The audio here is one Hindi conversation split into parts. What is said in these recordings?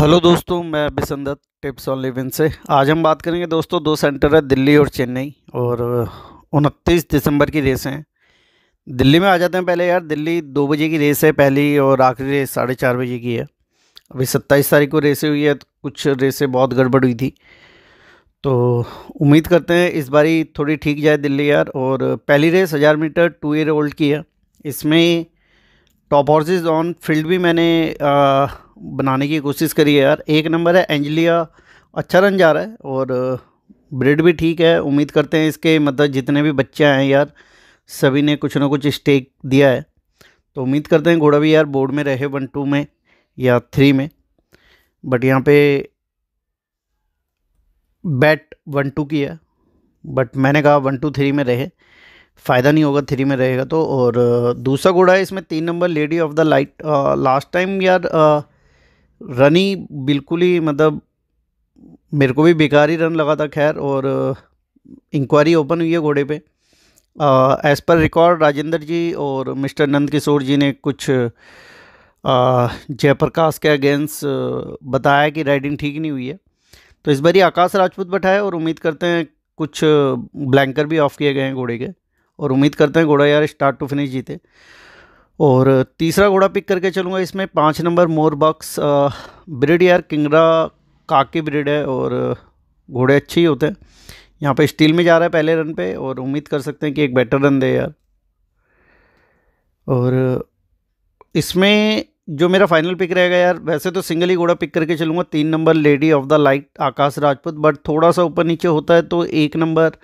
हेलो दोस्तों मैं बिसंदत टिप्स ऑन लिविन से आज हम बात करेंगे दोस्तों दो सेंटर है दिल्ली और चेन्नई और उनतीस दिसंबर की रेस हैं दिल्ली में आ जाते हैं पहले यार दिल्ली दो बजे की रेस है पहली और आखिरी रेस साढ़े चार बजे की है अभी सत्ताईस तारीख को रेसें हुई है तो कुछ रेसें बहुत गड़बड़ हुई थी तो उम्मीद करते हैं इस बारी थोड़ी ठीक जाए दिल्ली यार और पहली रेस हज़ार मीटर टू ईयर ओल्ड की है इसमें टॉप हॉर्सेज ऑन फील्ड भी मैंने आ, बनाने की कोशिश करिए यार एक नंबर है एंजलिया अच्छा रन जा रहा है और ब्रेड भी ठीक है उम्मीद करते हैं इसके मतलब जितने भी बच्चे हैं यार सभी ने कुछ ना कुछ स्टेक दिया है तो उम्मीद करते हैं घोड़ा भी यार बोर्ड में रहे वन टू में या थ्री में बट यहाँ पे बैट वन टू की है बट मैंने कहा वन टू थ्री में रहे फ़ायदा नहीं होगा थ्री में रहेगा तो और दूसरा घोड़ा है इसमें तीन number lady of the light last time यार आ, रन ही बिल्कुल ही मतलब मेरे को भी बेकार ही रन लगा था खैर और इंक्वायरी ओपन हुई है घोड़े पे एज़ पर रिकॉर्ड राजेंद्र जी और मिस्टर नंद किशोर जी ने कुछ जयप्रकाश के अगेंस्ट बताया कि राइडिंग ठीक नहीं हुई है तो इस बार ही आकाश राजपूत बैठाए और उम्मीद करते हैं कुछ ब्लैंकर भी ऑफ किए गए हैं घोड़े के और उम्मीद करते हैं घोड़ा यार स्टार्ट टू फिनिश जीते और तीसरा घोड़ा पिक करके चलूँगा इसमें पाँच नंबर मोर बॉक्स ब्रिड यार किंगरा काकी ब्रिड है और घोड़े अच्छे ही होते हैं यहाँ पे स्टील में जा रहा है पहले रन पे और उम्मीद कर सकते हैं कि एक बेटर रन दे यार और इसमें जो मेरा फाइनल पिक रहेगा यार वैसे तो सिंगल ही घोड़ा पिक करके चलूँगा तीन number lady of the light Akash Rajput but थोड़ा सा ऊपर नीचे होता है तो एक नंबर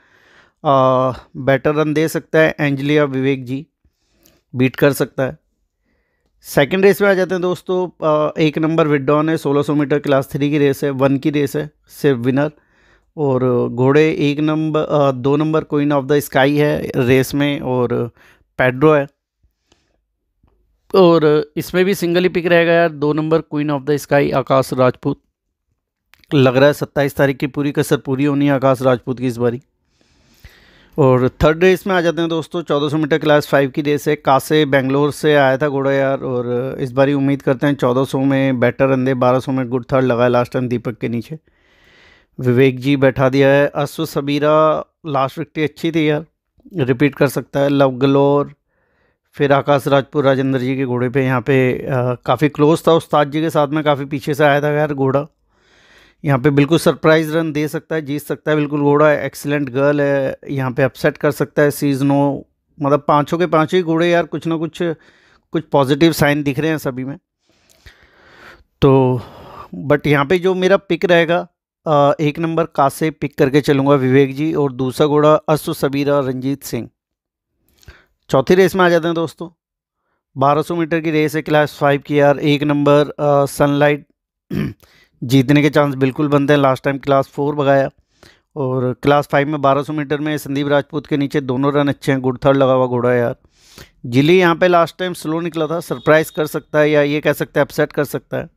बेटर रन दे सकता है एंजलिया विवेक जी बीट कर सकता है सेकंड रेस में आ जाते हैं दोस्तों एक नंबर विडॉन है 1600 मीटर क्लास थ्री की रेस है वन की रेस है सिर्फ विनर और घोड़े एक नंबर दो number queen of the sky है रेस में और पेड्रो है और इसमें भी सिंगल ही पिक रहेगा यार दो number queen of the sky Akash Rajput लग रहा है सत्ताईस तारीख की पूरी कसर पूरी होनी है आकाश राजपूत की इस बारी और थर्ड रेस में आ जाते हैं दोस्तों 1400 मीटर क्लास फाइव की रेस है कासे बेंगलोर से आया था घोड़ा यार और इस बारी उम्मीद करते हैं 1400 में बेटर अंधे बारह 1200 में गुड थर्ड लगाया लास्ट टाइम दीपक के नीचे विवेक जी बैठा दिया है अश्व सबीरा लास्ट विकटी अच्छी थी यार रिपीट कर सकता है लव गलोर फिर आकाश राजपुर राजेंद्र जी के घोड़े पर यहाँ पे काफ़ी क्लोज था उस्ताद जी के साथ में काफ़ी पीछे से आया था यार घोड़ा यहाँ पे बिल्कुल सरप्राइज रन दे सकता है जीत सकता है बिल्कुल घोड़ा एक्सीलेंट गर्ल है यहाँ पे अपसेट कर सकता है सीजनो मतलब पाँचों के पाँचों ही घोड़े यार कुछ ना कुछ कुछ पॉजिटिव साइन दिख रहे हैं सभी में तो बट यहाँ पे जो मेरा पिक रहेगा एक नंबर कासे पिक करके चलूँगा विवेक जी और दूसरा घोड़ा अश्व सबीरा रंजीत सिंह चौथी रेस में आ जाते हैं दोस्तों बारह मीटर की रेस है क्लास फाइव की यार एक नंबर सनलाइट जीतने के चांस बिल्कुल बनते हैं लास्ट टाइम क्लास फोर भगाया और क्लास फाइव में 1200 मीटर में संदीप राजपूत के नीचे दोनों रन अच्छे हैं गुड थर्ड लगा हुआ घोड़ा यार जिली यहाँ पे लास्ट टाइम स्लो निकला था सरप्राइज़ कर सकता है या ये कह सकते हैं अपसेट कर सकता है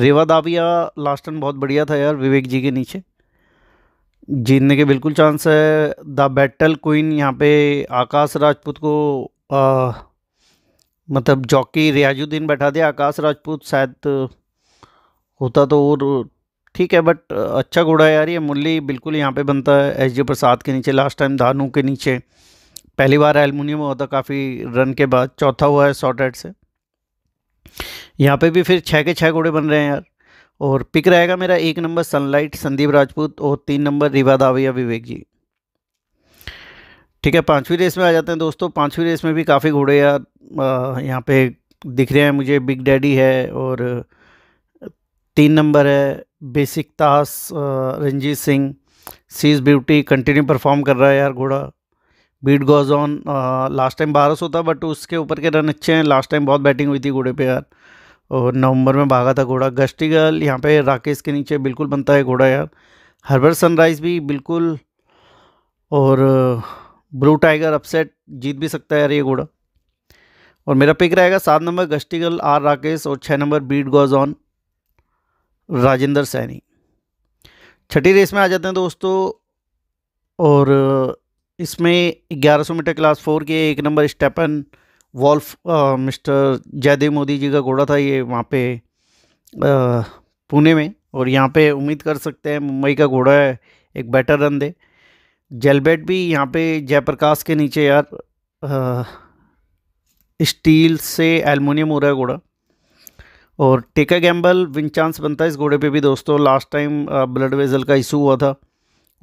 रेवा दाबिया लास्ट रन बहुत बढ़िया था यार विवेक जी के नीचे जीतने के बिल्कुल चांस है द बैटल क्वीन यहाँ पे आकाश राजपूत को आ, मतलब जॉकी रियाजुद्दीन बैठा दिया आकाश राजपूत शायद होता तो और ठीक है बट अच्छा घोड़ा यार ये मुरली बिल्कुल यहाँ पे बनता है एच जे प्रसाद के नीचे लास्ट टाइम धानू के नीचे पहली बार एलमिनियम हुआ था काफ़ी रन के बाद चौथा हुआ है शॉर्ट एड से यहाँ पे भी फिर छः के छः घोड़े बन रहे हैं यार और पिक रहेगा मेरा एक नंबर सनलाइट संदीप राजपूत और तीन नंबर रिवा दाविया विवेक जी ठीक है पाँचवीं रेस में आ जाते हैं दोस्तों पाँचवीं रेस में भी काफ़ी घोड़े यार यहाँ पे दिख रहे हैं मुझे बिग डैडी है और तीन नंबर है बेसिक तास रंजीत सिंह सीज ब्यूटी कंटिन्यू परफॉर्म कर रहा है यार घोड़ा beat goes on last time बारह सौ था बट उसके ऊपर के रन अच्छे हैं लास्ट टाइम बहुत बैटिंग हुई थी घोड़े पे यार और नवंबर में भागा था घोड़ा गल यहाँ पे राकेश के नीचे बिल्कुल बनता है घोड़ा यार हर्बर सनराइज़ भी बिल्कुल और ब्लू टाइगर अपसेट जीत भी सकता है यार ये घोड़ा और मेरा पिक रहेगा सात नंबर गस्टिगल आर राकेश और छः number beat goes on Rajendra Saini छठी रेस में आ जाते हैं दोस्तों और इसमें 1100 मीटर क्लास फोर के एक number Steppenwolf mister Jaidev Modi ji का घोड़ा था ये वहाँ पे पुणे में और यहाँ पे उम्मीद कर सकते हैं मुंबई का घोड़ा है एक बेटर रन दे जेलबेट भी यहाँ पे जयप्रकाश के नीचे यार आ, स्टील से एलमोनियम हो रहा है घोड़ा और टेका गैम्बल विन चांस बनता है इस घोड़े पे भी दोस्तों लास्ट टाइम ब्लड वेजल का इशू हुआ था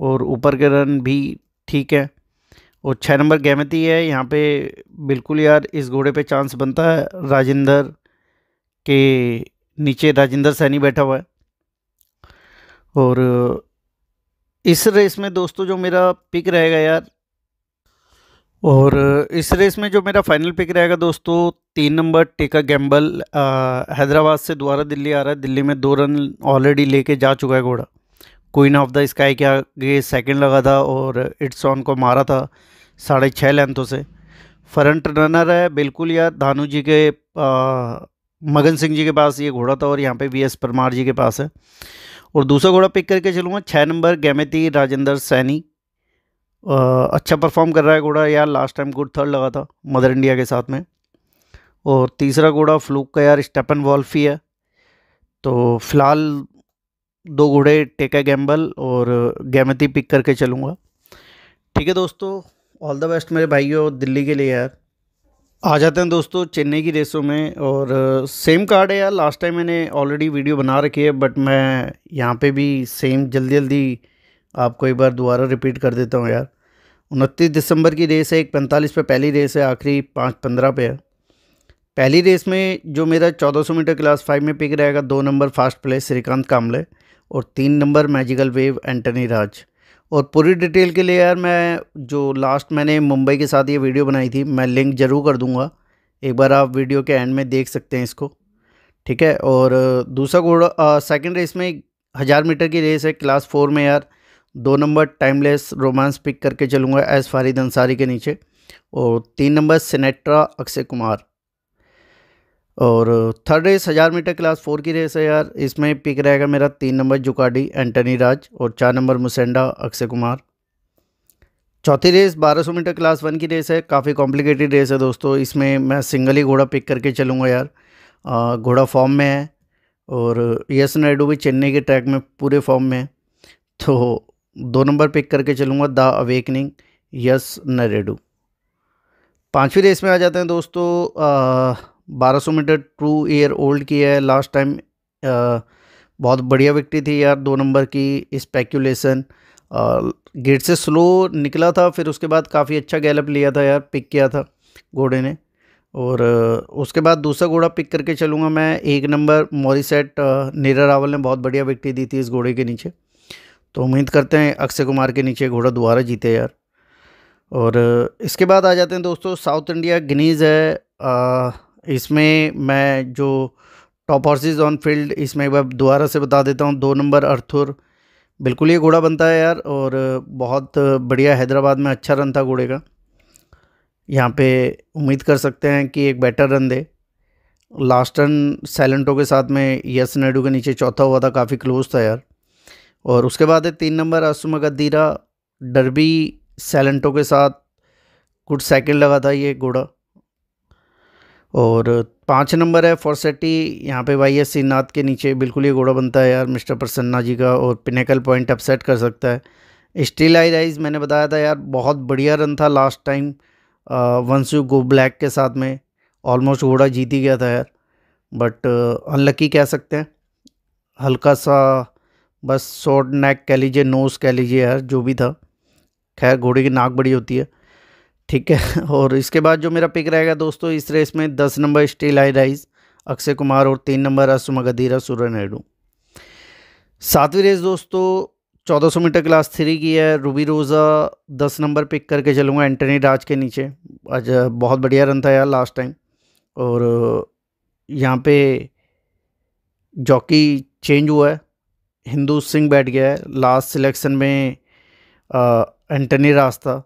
और ऊपर के रन भी ठीक है और छः नंबर गैमती है यहाँ पे बिल्कुल यार इस घोड़े पे चांस बनता है राजेंद्र के नीचे राजेंद्र सैनी बैठा हुआ है और uh, इस रेस में दोस्तों जो मेरा पिक रहेगा यार और इस रेस में जो मेरा फाइनल पिक रहेगा दोस्तों तीन नंबर टेका गैम्बल हैदराबाद से दोबारा दिल्ली आ रहा है दिल्ली में दो रन ऑलरेडी लेके जा चुका है घोड़ा क्वीन ऑफ द स्काई के आगे सेकंड लगा था और इट्स ऑन को मारा था साढ़े छः लेंथों से फ्रंट रनर है बिल्कुल यार धानु जी के मगन सिंह जी के पास ये घोड़ा था और यहाँ पे वी एस परमार जी के पास है और दूसरा घोड़ा पिक करके चलूँगा छः नंबर गैमेती राजेंद्र सैनी अच्छा परफॉर्म कर रहा है घोड़ा यार लास्ट टाइम गुड थर्ड लगा था मदर इंडिया के साथ में और तीसरा घोड़ा फ्लूक का यार स्टेपन वॉल्फ ही है तो फिलहाल दो घोड़े टेका गैम्बल और गैमती पिक करके चलूँगा ठीक है दोस्तों ऑल द बेस्ट मेरे भाइयों दिल्ली के लिए यार आ जाते हैं दोस्तों चेन्नई की रेसों में और सेम कार्ड है यार लास्ट टाइम मैंने ऑलरेडी वीडियो बना रखी है बट मैं यहाँ पे भी सेम जल्दी जल्दी आपको एक बार दोबारा रिपीट कर देता हूँ यार उनतीस दिसंबर की रेस है एक पैंतालीस पे पहली रेस है आखिरी पाँच पंद्रह पे है पहली रेस में जो मेरा चौदह सौ मीटर क्लास फाइव में पिक रहेगा दो number fast play Shrikant Kamle और तीन number magical wave Antony Raj और पूरी डिटेल के लिए यार मैं जो लास्ट मैंने मुंबई के साथ ये वीडियो बनाई थी मैं लिंक ज़रूर कर दूँगा एक बार आप वीडियो के एंड में देख सकते हैं इसको ठीक है और दूसरा घोड़ा सेकेंड रेस में हज़ार मीटर की रेस है क्लास फोर में यार दो नंबर टाइमलेस रोमांस पिक करके चलूँगा एस फारिद अंसारी के नीचे और तीन नंबर सिनेट्रा अक्षय कुमार और थर्ड रेस हज़ार मीटर क्लास फोर की रेस है यार इसमें पिक रहेगा मेरा तीन नंबर जुकाडी एंटनी राज और चार नंबर मुसेंडा अक्षय कुमार चौथी रेस 1200 मीटर क्लास वन की रेस है काफ़ी कॉम्प्लिकेटेड रेस है दोस्तों इसमें मैं सिंगल ही घोड़ा पिक करके चलूँगा यार घोड़ा फॉर्म में है और यस नायडू भी चेन्नई के ट्रैक में पूरे फॉर्म में है तो दो नंबर पिक करके चलूँगा द अवेकनिंग यस नरेडू पाँचवीं रेस में आ जाते हैं दोस्तों बारह सौ मीटर टू ईयर ओल्ड की है लास्ट टाइम बहुत बढ़िया विक्ट्री थी यार दो नंबर की स्पेक्यूलेशन गेट से स्लो निकला था फिर उसके बाद काफ़ी अच्छा गैलप लिया था यार पिक किया था घोड़े ने और उसके बाद दूसरा घोड़ा पिक करके चलूँगा मैं एक नंबर मॉरिसेट नीरा रावल ने बहुत बढ़िया विक्ट्री दी थी इस घोड़े के नीचे तो उम्मीद करते हैं अक्षय कुमार के नीचे घोड़ा दोबारा जीते यार और इसके बाद आ जाते हैं दोस्तों साउथ इंडिया गिनीज़ है आ, इसमें मैं जो टॉप हॉर्सेज ऑन फील्ड इसमें एक बार दोबारा से बता देता हूँ दो नंबर अर्थुर बिल्कुल ये घोड़ा बनता है यार और बहुत बढ़िया हैदराबाद में अच्छा रन था घोड़े का यहाँ पे उम्मीद कर सकते हैं कि एक बेटर रन दे लास्ट रन सैलेंटो के साथ में यस नायडू के नीचे चौथा हुआ था काफ़ी क्लोज था यार और उसके बाद है तीन नंबर गदीरा डरबी सैलेंटो के साथ गुड सेकंड लगा था ये घोड़ा और पाँच नंबर है फॉरसेटी यहाँ पे वाई एस के नीचे बिल्कुल ये घोड़ा बनता है यार मिस्टर प्रसन्ना जी का और पिनेकल पॉइंट अपसेट कर सकता है स्टील आई राइज मैंने बताया था यार बहुत बढ़िया रन था last time once you go black के साथ में ऑलमोस्ट घोड़ा जीत ही गया था यार बट अनलक्की कह सकते हैं हल्का सा बस शॉर्ट नेक कह लीजिए नोज़ कह लीजिए यार जो भी था खैर घोड़े की नाक बड़ी होती है ठीक है और इसके बाद जो मेरा पिक रहेगा दोस्तों इस रेस में दस number steel I rise Akshay Kumar और तीन नंबर असुमगधीरा सूर्य नायडू सातवीं रेस दोस्तों 1400 मीटर क्लास थ्री की है रूबी रोज़ा दस नंबर पिक करके चलूँगा एंटनी राज के नीचे आज बहुत बढ़िया रन था यार लास्ट टाइम और यहाँ पे जॉकी चेंज हुआ है हिंदू सिंह बैठ गया है लास्ट सिलेक्शन में एंटनी रास्ता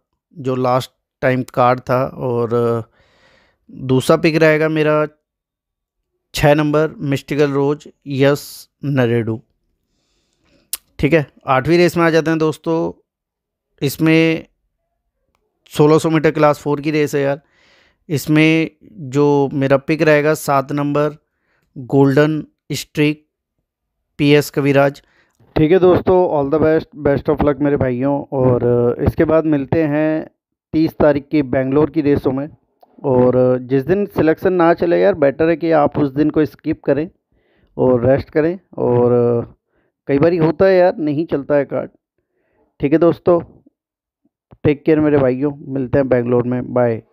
जो लास्ट टाइम कार्ड था और दूसरा पिक रहेगा मेरा छः number mystical rose S Naredu ठीक है आठवीं रेस में आ जाते हैं दोस्तों इसमें 1600 मीटर क्लास फोर की रेस है यार इसमें जो मेरा पिक रहेगा सात number golden streak P S Kaviraj ठीक है दोस्तों all the best best of luck मेरे भाइयों और इसके बाद मिलते हैं तीस तारीख की बेंगलोर की रेसों में और जिस दिन सिलेक्शन ना चले यार बेटर है कि आप उस दिन को स्किप करें और रेस्ट करें और कई बार होता है यार नहीं चलता है कार्ड ठीक है दोस्तों टेक केयर मेरे भाइयों मिलते हैं बेंगलोर में बाय